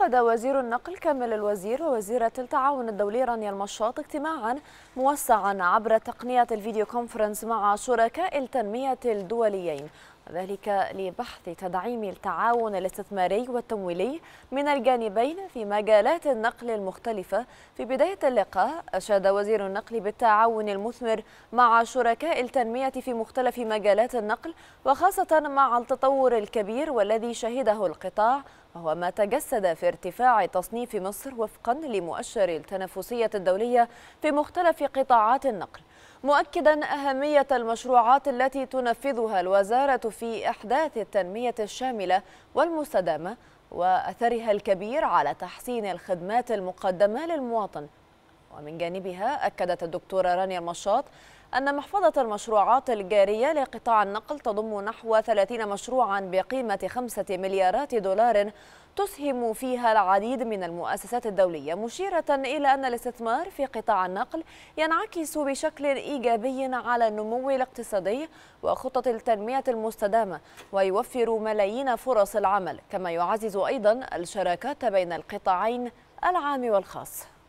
عقد وزير النقل كامل الوزير ووزيرة التعاون الدولي رانيا المشاط اجتماعا موسعا عبر تقنية الفيديو كونفرنس مع شركاء التنمية الدوليين ذلك لبحث تدعيم التعاون الاستثماري والتمويلي من الجانبين في مجالات النقل المختلفة في بداية اللقاء أشاد وزير النقل بالتعاون المثمر مع شركاء التنمية في مختلف مجالات النقل وخاصة مع التطور الكبير والذي شهده القطاع وهو ما تجسد في ارتفاع تصنيف مصر وفقا لمؤشر التنافسية الدولية في مختلف قطاعات النقل مؤكدا أهمية المشروعات التي تنفذها الوزارة في إحداث التنمية الشاملة والمستدامة وأثرها الكبير على تحسين الخدمات المقدمة للمواطن ومن جانبها أكدت الدكتورة رانيا المشاط أن محفظة المشروعات الجارية لقطاع النقل تضم نحو 30 مشروعا بقيمة 5 مليارات دولار تسهم فيها العديد من المؤسسات الدولية مشيرة إلى أن الاستثمار في قطاع النقل ينعكس بشكل إيجابي على النمو الاقتصادي وخطة التنمية المستدامة ويوفر ملايين فرص العمل كما يعزز أيضا الشراكات بين القطاعين العام والخاص